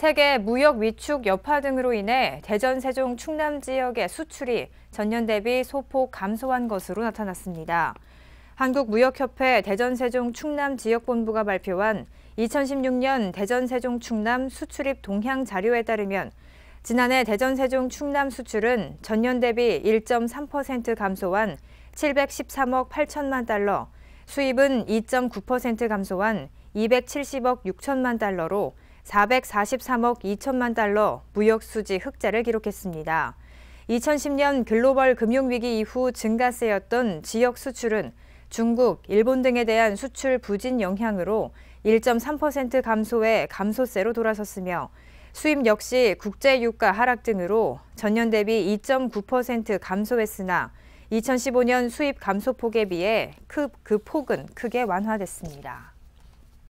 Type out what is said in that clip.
세계 무역 위축 여파 등으로 인해 대전, 세종, 충남 지역의 수출이 전년 대비 소폭 감소한 것으로 나타났습니다. 한국무역협회 대전, 세종, 충남 지역본부가 발표한 2016년 대전, 세종, 충남 수출입 동향 자료에 따르면 지난해 대전, 세종, 충남 수출은 전년 대비 1.3% 감소한 713억 8천만 달러, 수입은 2.9% 감소한 270억 6천만 달러로 443억 2천만 달러 무역 수지 흑자를 기록했습니다. 2010년 글로벌 금융위기 이후 증가세였던 지역 수출은 중국, 일본 등에 대한 수출 부진 영향으로 1.3% 감소해 감소세로 돌아섰으며 수입 역시 국제 유가 하락 등으로 전년 대비 2.9% 감소했으나 2015년 수입 감소폭에 비해 그, 그 폭은 크게 완화됐습니다.